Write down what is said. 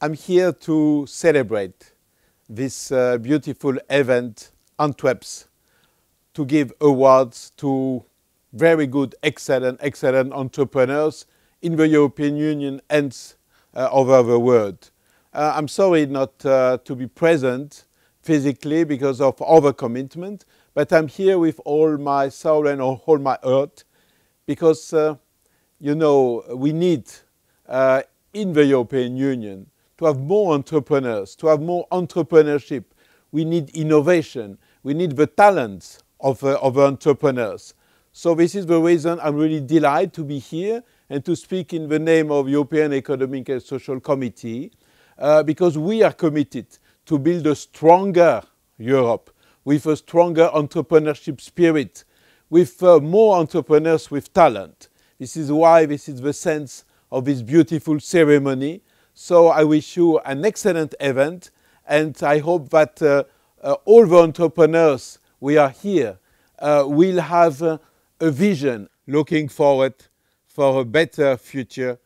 I'm here to celebrate this uh, beautiful event, Antwerps, to give awards to very good, excellent, excellent entrepreneurs in the European Union and uh, over the world. Uh, I'm sorry not uh, to be present physically because of overcommitment, but I'm here with all my soul and all my heart because, uh, you know, we need uh, in the European Union to have more entrepreneurs, to have more entrepreneurship. We need innovation. We need the talents of, uh, of entrepreneurs. So this is the reason I'm really delighted to be here and to speak in the name of European Economic and Social Committee, uh, because we are committed to build a stronger Europe with a stronger entrepreneurship spirit, with uh, more entrepreneurs with talent. This is why this is the sense of this beautiful ceremony so I wish you an excellent event, and I hope that uh, uh, all the entrepreneurs we are here uh, will have uh, a vision looking forward for a better future